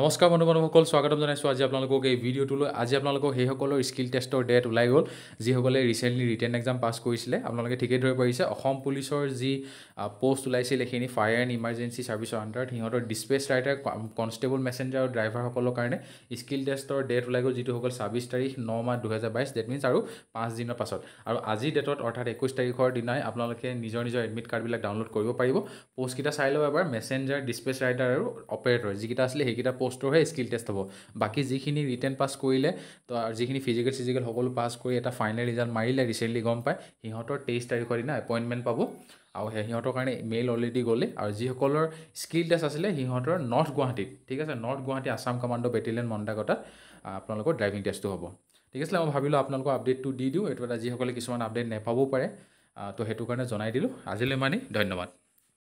নমস্কাৰ বন্ধু বান্ধৱসকল স্বাগতম জনাইছোঁ আজি আপোনালোকক এই ভিডিঅ'টোলৈ আজি আপোনালোকক সেইসকলৰ স্কিল টেষ্টৰ ডেট ওলাই গ'ল যিসকলে ৰিচেণ্টলি ৰিটাৰ্ণ এক্সাম পাছ কৰিছিলে আপোনালোকে ঠিকেই ধৰিব পাৰিছে অসম পুলিচৰ যি পষ্ট ওলাইছিল এইখিনি ফায়াৰ এণ্ড ইমাৰ্জেঞ্চি ছাৰ্ভিচৰ আণ্ডাৰত সিহঁতৰ ডিছপেচ ৰাইটাৰ কনষ্টেবল মেছেঞ্জাৰ আৰু ড্ৰাইভাৰসকলৰ কাৰণে স্কিল টেষ্টৰ ডেট ওলাই গ'ল যিটো হ'ল ছাব্বিছ তাৰিখ ন মাহ দুহেজাৰ বাইছ ডেট মিনছ আৰু পাঁচদিনৰ পাছত আৰু আজি ডেটত অৰ্থাৎ একৈছ তাৰিখৰ দিনাই আপোনালোকে নিজৰ নিজৰ এডমিট কাৰ্ডবিলাক ডাউনলোড কৰিব পাৰিব পষ্টকেইটা চাই ল'ব এবাৰ মেছেঞ্জাৰ ডিছপেচ ৰাইটাৰ আৰু অপাৰেটৰ যিকেইটা আছিলে সেইকেইটা পষ্টৰহে স্কিল টেষ্ট হ'ব বাকী যিখিনি ৰিটাৰ্ণ পাছ কৰিলে তো যিখিনি ফিজিকেল চিজিকেল সকলো পাছ কৰি এটা ফাইনেল ৰিজাল্ট মাৰিলে ৰিচেণ্টলি গম পায় সিহঁতৰ তেইছ তাৰিখৰ দিনা এপইণ্টমেণ্ট পাব আৰু সেই সিহঁতৰ কাৰণে মেইল অলৰেডি গ'লে আৰু যিসকলৰ স্কিল টেষ্ট আছিলে সিহঁতৰ নৰ্থ গুৱাহাটীত ঠিক আছে north Guwahati Assam commando battalion মণ্ডাগতাত আপোনালোকৰ ড্ৰাইভিং টেষ্টটো হ'ব ঠিক আছিলে মই ভাবিলোঁ আপোনালোকৰ আপডেটটো দি দিওঁ এইটো এটা যিসকলে কিছুমান আপডেট নাপাবও পাৰে তো সেইটো কাৰণে জনাই দিলোঁ আজিলৈ মানে ধন্যবাদ